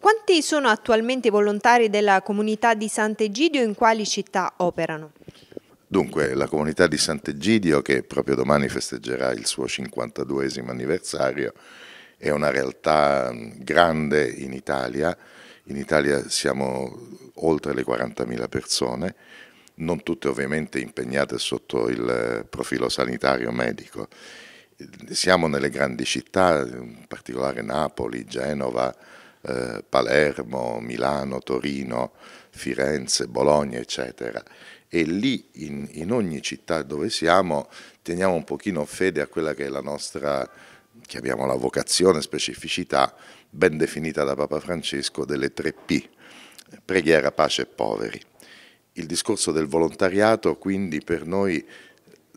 Quanti sono attualmente i volontari della comunità di Sant'Egidio e in quali città operano? Dunque, la comunità di Sant'Egidio, che proprio domani festeggerà il suo 52 anniversario, è una realtà mm, grande in Italia. In Italia siamo oltre le 40.000 persone, non tutte ovviamente impegnate sotto il eh, profilo sanitario medico. Siamo nelle grandi città, in particolare Napoli, Genova, eh, Palermo, Milano, Torino, Firenze, Bologna, eccetera. E lì, in, in, ogni città dove siamo, teniamo un pochino fede a quella che è la nostra, chiamiamola vocazione, specificità, ben definita da Papa Francesco, delle tre P, preghiera, pace e poveri. Il discorso del volontariato quindi per noi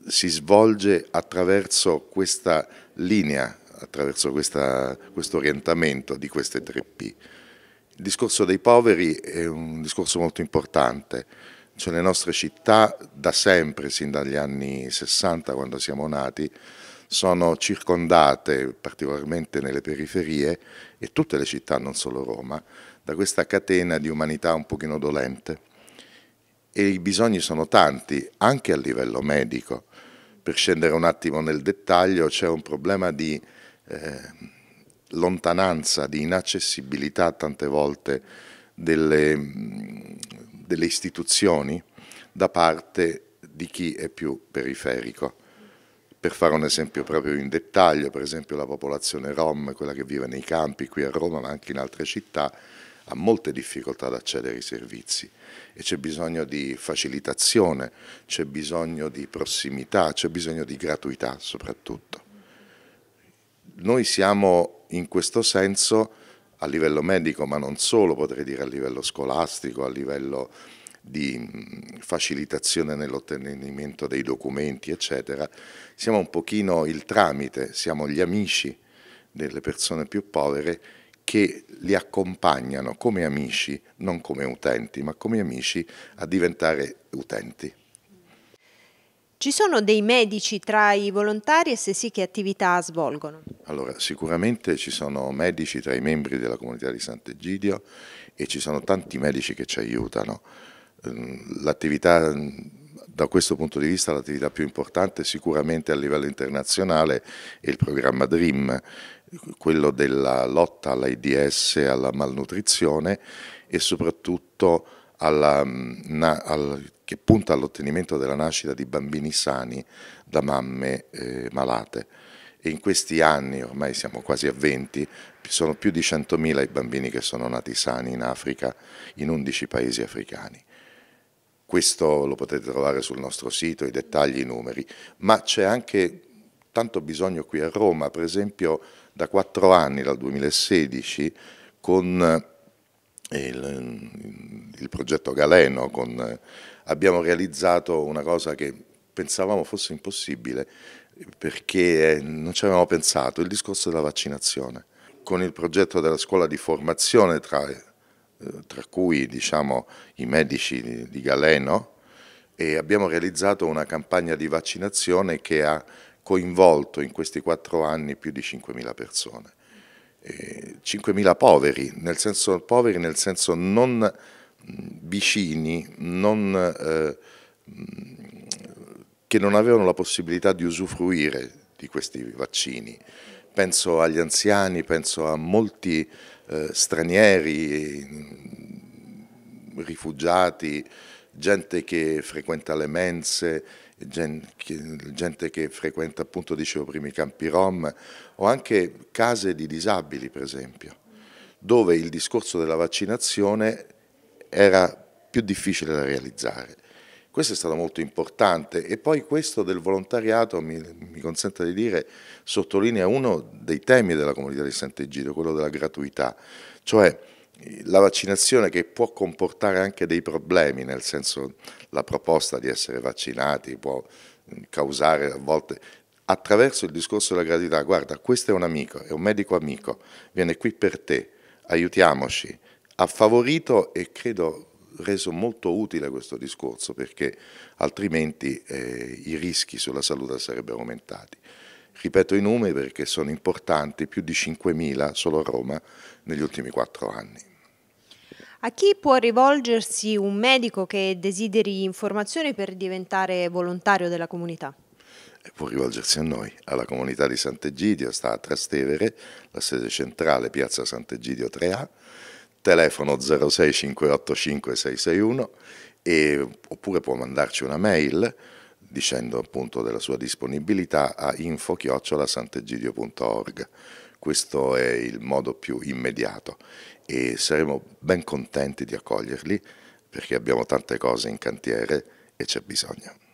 si svolge attraverso questa linea attraverso questa, questo orientamento di queste tre P. Il discorso dei poveri è un discorso molto importante, cioè le nostre città da sempre, sin dagli anni 60 quando siamo nati, sono circondate, particolarmente nelle periferie, e tutte le città, non solo Roma, da questa catena di umanità un pochino dolente. E i bisogni sono tanti, anche a livello medico. Per scendere un attimo nel dettaglio, c'è un problema di eh, lontananza, di inaccessibilità tante volte delle, mm, delle istituzioni da parte di chi è più periferico. Per fare un esempio proprio in dettaglio, per esempio la popolazione rom, quella che vive nei campi qui a Roma ma anche in altre città, ha molte difficoltà ad accedere ai servizi e c'è bisogno di facilitazione, c'è bisogno di prossimità, c'è bisogno di gratuità soprattutto noi siamo in questo senso a livello medico, ma non solo, potrei dire a livello scolastico, a livello di mm, facilitazione nell'ottenimento dei documenti, eccetera, siamo un pochino il tramite, siamo gli amici delle persone più povere che li accompagnano come amici, non come utenti, ma come amici a diventare utenti. Ci sono dei medici tra i volontari e se sì che attività svolgono? Allora, sicuramente ci sono medici tra i membri della comunità di Sant'Egidio e ci sono tanti medici che ci aiutano. Ehm, l'attività da questo punto di vista l'attività più importante sicuramente a livello internazionale è il programma DREAM, quello della lotta all'AIDS, alla malnutrizione e soprattutto alla, mm, na, al che punta all'ottenimento della nascita di bambini sani da mamme eh, malate. E in questi anni, ormai siamo quasi a 20, sono più di 100.000 i bambini che sono nati sani in Africa, in 11 paesi africani. Questo lo potete trovare sul nostro sito, i dettagli, i numeri, ma c'è anche tanto bisogno qui a Roma, per esempio da 4 anni, dal 2016, con il, il progetto Galeno, con, abbiamo realizzato una cosa che pensavamo fosse impossibile perché eh, non ci avevamo pensato, il discorso della vaccinazione. Con il progetto della scuola di formazione tra, eh, tra cui diciamo, i medici di, Galeno e abbiamo realizzato una campagna di vaccinazione che ha coinvolto in questi quattro anni più di 5.000 persone. 5.000 poveri, nel senso, poveri nel senso non vicini, non, eh, che non avevano la possibilità di usufruire di questi vaccini. Penso agli anziani, penso a molti eh, stranieri, rifugiati, gente che frequenta le mense, gente che frequenta appunto, dicevo prima, i campi rom, o anche case di disabili per esempio, dove il discorso della vaccinazione era più difficile da realizzare. Questo è stato molto importante e poi questo del volontariato, mi, mi consente di dire, sottolinea uno dei temi della comunità di Sant'Egidio, quello della gratuità, cioè la vaccinazione che può comportare anche dei problemi, nel senso la proposta di essere vaccinati può mm, causare a volte attraverso il discorso della gratuità, guarda questo è un amico, è un medico amico, viene qui per te, aiutiamoci, ha favorito e credo reso molto utile questo discorso perché altrimenti eh, i rischi sulla salute sarebbero aumentati. Ripeto i numeri perché sono importanti, più di 5.000 solo a Roma negli ultimi quattro anni. A chi può rivolgersi un medico che desideri informazioni per diventare volontario della comunità? Eh, può rivolgersi a noi, alla comunità di Sant'Egidio, sta a Trastevere, la sede centrale, piazza Sant'Egidio 3A, telefono 06 e, oppure può mandarci una mail dicendo appunto della sua disponibilità a info-santegidio.org. Questo è il modo più immediato e saremo ben contenti di accoglierli perché abbiamo tante cose in cantiere e c'è bisogno.